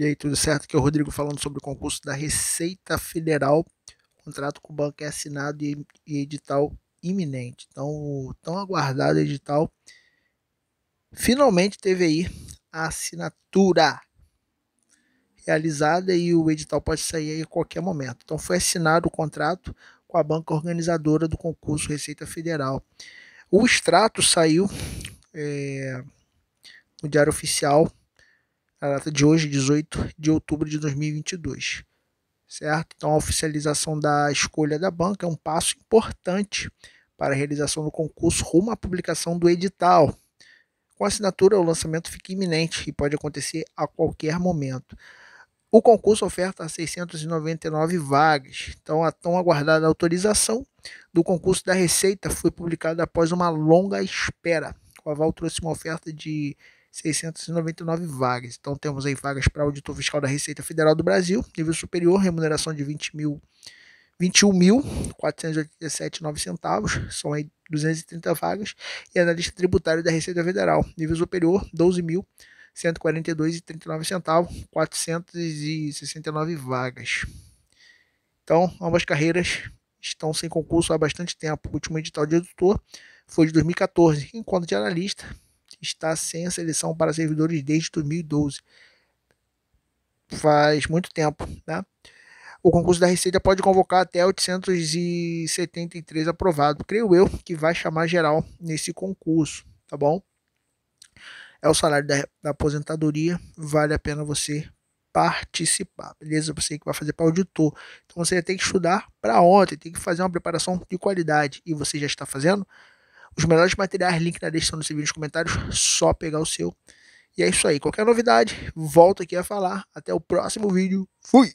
E aí, tudo certo? Aqui é o Rodrigo falando sobre o concurso da Receita Federal. O contrato com o banco é assinado e, edital iminente. Então, tão aguardado edital. Finalmente teve aí a assinatura realizada e o edital pode sair a qualquer momento. Então, foi assinado o contrato com a banca organizadora do concurso Receita Federal. O extrato saiu é, no Diário Oficial na data de hoje, 18 de outubro de 2022. Certo? Então, a oficialização da escolha da banca é um passo importante para a realização do concurso rumo à publicação do edital. Com a assinatura, o lançamento fica iminente e pode acontecer a qualquer momento. O concurso oferta 699 vagas, então a tão aguardada autorização do concurso da Receita foi publicada após uma longa espera. O Aval trouxe uma oferta de 699 vagas. Então temos aí vagas para auditor fiscal da Receita Federal do Brasil, nível superior, remuneração de 20 mil, 21.487,9 centavos, são aí 230 vagas, e analista tributário da Receita Federal, nível superior, 12.142,39 centavos, 469 vagas. Então, ambas carreiras estão sem concurso há bastante tempo. O último edital de editor foi de 2014, enquanto de analista está sem seleção para servidores desde 2012. Faz muito tempo, né? O concurso da Receita pode convocar até 873 aprovado. Creio eu que vai chamar geral nesse concurso, tá bom? É o salário da, da aposentadoria, vale a pena você participar, beleza? Você que vai fazer para auditor. Então você tem que estudar para ontem, tem que fazer uma preparação de qualidade e você já está fazendo? os melhores materiais, link na descrição desse vídeo nos comentários, só pegar o seu. E é isso aí, qualquer novidade, volto aqui a falar. Até o próximo vídeo. Fui!